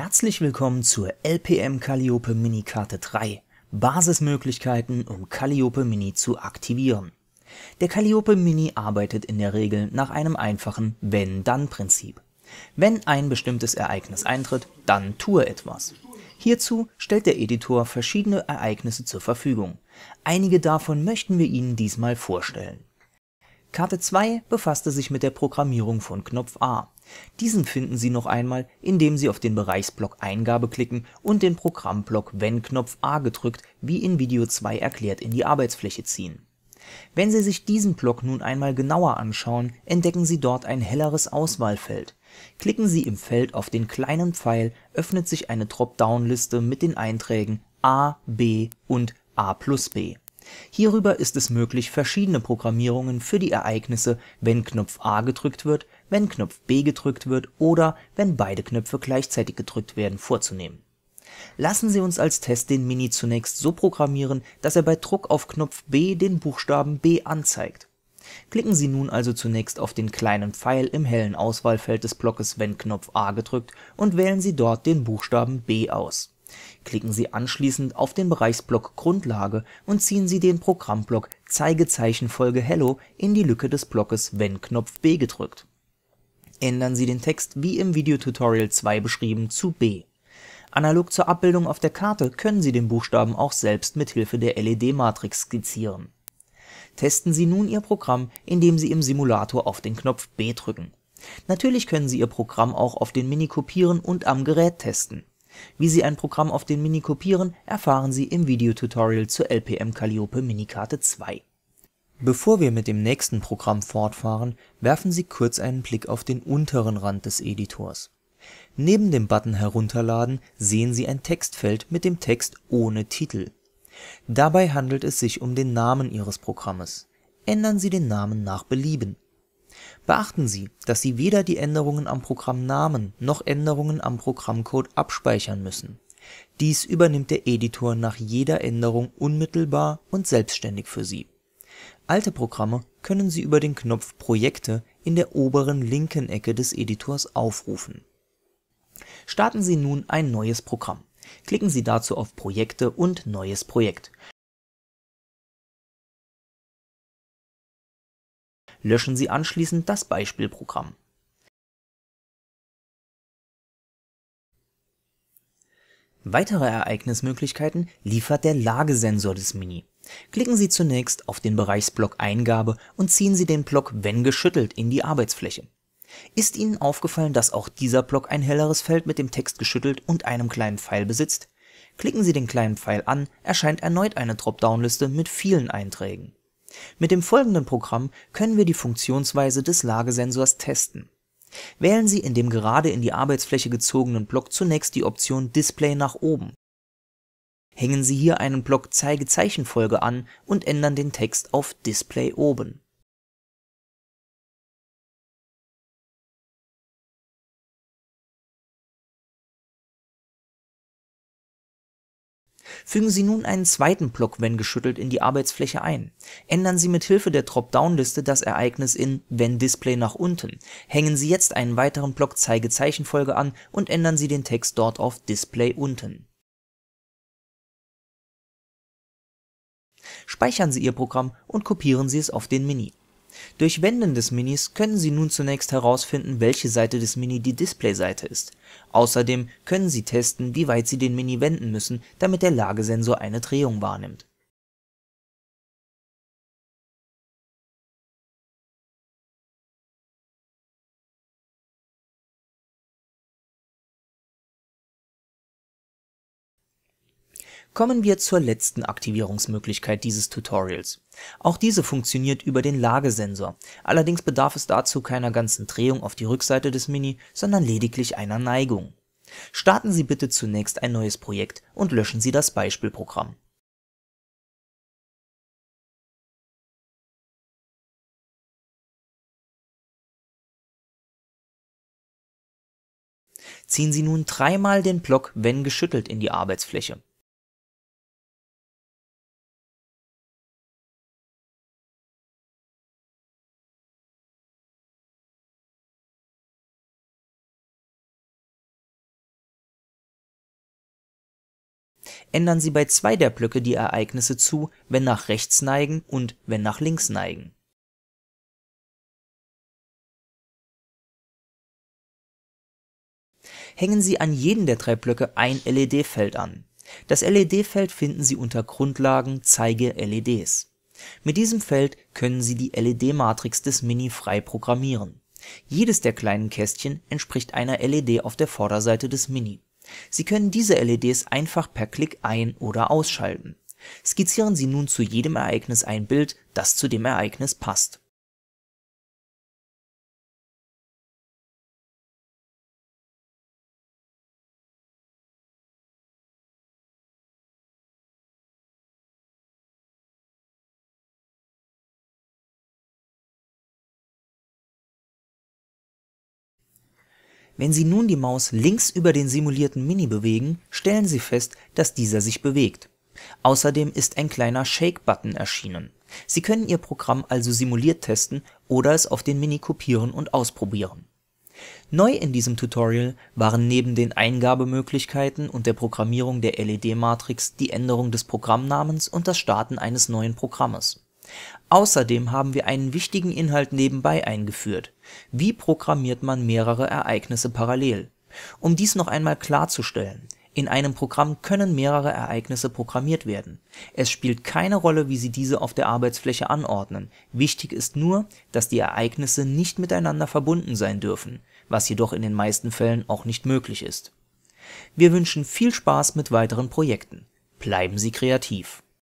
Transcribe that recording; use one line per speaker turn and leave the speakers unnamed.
Herzlich willkommen zur LPM Calliope Mini Karte 3. Basismöglichkeiten, um Calliope Mini zu aktivieren. Der Calliope Mini arbeitet in der Regel nach einem einfachen Wenn-Dann-Prinzip. Wenn ein bestimmtes Ereignis eintritt, dann tue etwas. Hierzu stellt der Editor verschiedene Ereignisse zur Verfügung. Einige davon möchten wir Ihnen diesmal vorstellen. Karte 2 befasste sich mit der Programmierung von Knopf A. Diesen finden Sie noch einmal, indem Sie auf den Bereichsblock Eingabe klicken und den Programmblock Wenn Knopf A gedrückt wie in Video 2 erklärt in die Arbeitsfläche ziehen. Wenn Sie sich diesen Block nun einmal genauer anschauen, entdecken Sie dort ein helleres Auswahlfeld. Klicken Sie im Feld auf den kleinen Pfeil, öffnet sich eine Dropdown-Liste mit den Einträgen A, B und A plus B. Hierüber ist es möglich, verschiedene Programmierungen für die Ereignisse wenn Knopf A gedrückt wird, wenn Knopf B gedrückt wird oder wenn beide Knöpfe gleichzeitig gedrückt werden, vorzunehmen. Lassen Sie uns als Test den Mini zunächst so programmieren, dass er bei Druck auf Knopf B den Buchstaben B anzeigt. Klicken Sie nun also zunächst auf den kleinen Pfeil im hellen Auswahlfeld des Blockes Wenn Knopf A gedrückt und wählen Sie dort den Buchstaben B aus Klicken Sie anschließend auf den Bereichsblock Grundlage und ziehen Sie den Programmblock Zeigezeichenfolge Hello in die Lücke des Blockes Wenn Knopf B gedrückt. Ändern Sie den Text wie im Videotutorial 2 beschrieben zu B. Analog zur Abbildung auf der Karte können Sie den Buchstaben auch selbst mit Hilfe der LED-Matrix skizzieren. Testen Sie nun Ihr Programm, indem Sie im Simulator auf den Knopf B drücken. Natürlich können Sie Ihr Programm auch auf den Mini kopieren und am Gerät testen wie Sie ein Programm auf den Mini kopieren, erfahren Sie im Videotutorial zur LPM Calliope Minikarte 2. Bevor wir mit dem nächsten Programm fortfahren, werfen Sie kurz einen Blick auf den unteren Rand des Editors. Neben dem Button Herunterladen sehen Sie ein Textfeld mit dem Text ohne Titel. Dabei handelt es sich um den Namen Ihres Programmes. Ändern Sie den Namen nach Belieben Beachten Sie, dass Sie weder die Änderungen am Programmnamen noch Änderungen am Programmcode abspeichern müssen. Dies übernimmt der Editor nach jeder Änderung unmittelbar und selbstständig für Sie. Alte Programme können Sie über den Knopf Projekte in der oberen linken Ecke des Editors aufrufen. Starten Sie nun ein neues Programm. Klicken Sie dazu auf Projekte
und Neues Projekt Löschen Sie anschließend das Beispielprogramm.
Weitere Ereignismöglichkeiten liefert der Lagesensor des Mini. Klicken Sie zunächst auf den Bereichsblock Eingabe und ziehen Sie den Block Wenn geschüttelt in die Arbeitsfläche. Ist Ihnen aufgefallen, dass auch dieser Block ein helleres Feld mit dem Text geschüttelt und einem kleinen Pfeil besitzt? Klicken Sie den kleinen Pfeil an, erscheint erneut eine Dropdown-Liste mit vielen Einträgen. Mit dem folgenden Programm können wir die Funktionsweise des Lagesensors testen. Wählen Sie in dem gerade in die Arbeitsfläche gezogenen Block zunächst die Option Display nach oben. Hängen Sie hier einen Block Zeigezeichenfolge an und ändern den Text auf Display oben Fügen Sie nun einen zweiten Block Wenn geschüttelt in die Arbeitsfläche ein. Ändern Sie mit Hilfe der Dropdown-Liste das Ereignis in Wenn Display nach unten. Hängen Sie jetzt einen weiteren Block Zeigezeichenfolge an und ändern Sie den Text dort auf Display unten. Speichern Sie Ihr Programm und kopieren Sie es auf den Mini. Durch Wenden des Minis können Sie nun zunächst herausfinden, welche Seite des Mini die Displayseite ist. Außerdem können Sie testen, wie weit Sie den Mini wenden müssen, damit der
Lagesensor eine Drehung wahrnimmt
Kommen wir zur letzten Aktivierungsmöglichkeit dieses Tutorials. Auch diese funktioniert über den Lagesensor, allerdings bedarf es dazu keiner ganzen Drehung auf die Rückseite des Mini, sondern lediglich einer Neigung. Starten Sie bitte zunächst ein neues Projekt und löschen Sie das
Beispielprogramm. Ziehen Sie nun dreimal den Block Wenn geschüttelt in die Arbeitsfläche. ändern
sie bei zwei der Blöcke die Ereignisse zu, wenn nach rechts neigen und wenn nach links neigen
hängen Sie an jeden der drei Blöcke ein LED-Feld an. Das LED-Feld finden Sie unter Grundlagen Zeige LEDs. Mit diesem Feld können Sie die LED-Matrix des Mini frei programmieren. Jedes der kleinen Kästchen entspricht einer LED auf der Vorderseite des Mini Sie können diese LEDs einfach per Klick ein oder ausschalten. Skizzieren Sie nun zu jedem Ereignis ein Bild, das zu dem Ereignis
passt
Wenn
Sie nun die Maus links über den simulierten Mini bewegen, stellen Sie fest, dass dieser sich bewegt. Außerdem ist ein kleiner Shake-Button erschienen. Sie können Ihr Programm also simuliert testen oder es auf den Mini kopieren und ausprobieren. Neu in diesem Tutorial waren neben den Eingabemöglichkeiten und der Programmierung der LED-Matrix die Änderung des Programmnamens und das Starten eines neuen Programmes Außerdem haben wir einen wichtigen Inhalt nebenbei eingeführt: Wie programmiert man mehrere Ereignisse parallel? Um dies noch einmal klarzustellen: In einem Programm können mehrere Ereignisse programmiert werden. Es spielt keine Rolle, wie Sie diese auf der Arbeitsfläche anordnen, wichtig ist nur, dass die Ereignisse nicht miteinander verbunden sein dürfen, was jedoch in den meisten Fällen auch nicht möglich ist. Wir wünschen viel Spaß mit weiteren Projekten.
Bleiben Sie kreativ